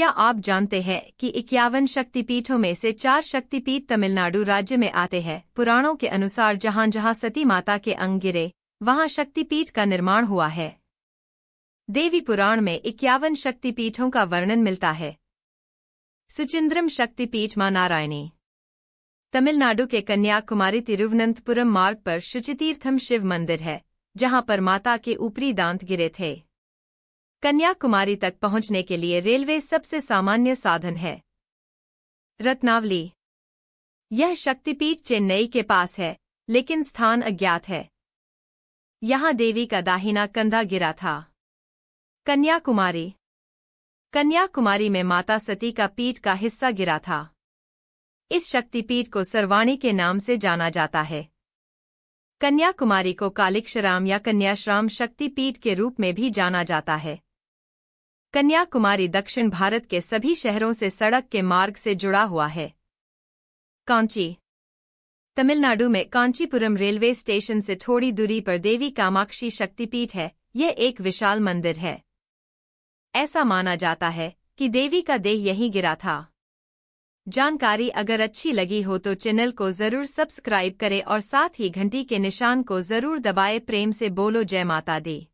क्या आप जानते हैं कि इक्यावन शक्तिपीठों में से चार शक्तिपीठ तमिलनाडु राज्य में आते हैं पुराणों के अनुसार जहां जहाँ सती माता के अंग गिरे वहाँ शक्तिपीठ का निर्माण हुआ है देवी पुराण में इक्यावन शक्तिपीठों का वर्णन मिलता है सुचिंद्रम शक्तिपीठ मां नारायणी तमिलनाडु के कन्याकुमारी तिरुवनंतपुरम मार्ग पर शुचितीर्थम शिव मंदिर है जहां पर माता के ऊपरी दांत गिरे थे कन्याकुमारी तक पहुंचने के लिए रेलवे सबसे सामान्य साधन है रत्नावली यह शक्तिपीठ चेन्नई के पास है लेकिन स्थान अज्ञात है यहाँ देवी का दाहिना कंधा गिरा था कन्याकुमारी कन्याकुमारी में माता सती का पीठ का हिस्सा गिरा था इस शक्तिपीठ को सर्वाणी के नाम से जाना जाता है कन्याकुमारी को कालिक्षराम या कन्याश्राम शक्तिपीठ के रूप में भी जाना जाता है कन्याकुमारी दक्षिण भारत के सभी शहरों से सड़क के मार्ग से जुड़ा हुआ है कांची तमिलनाडु में कांचीपुरम रेलवे स्टेशन से थोड़ी दूरी पर देवी कामाक्षी शक्तिपीठ है यह एक विशाल मंदिर है ऐसा माना जाता है कि देवी का देह यहीं गिरा था जानकारी अगर अच्छी लगी हो तो चैनल को जरूर सब्सक्राइब करें और साथ ही घंटी के निशान को जरूर दबाए प्रेम से बोलो जय माता दी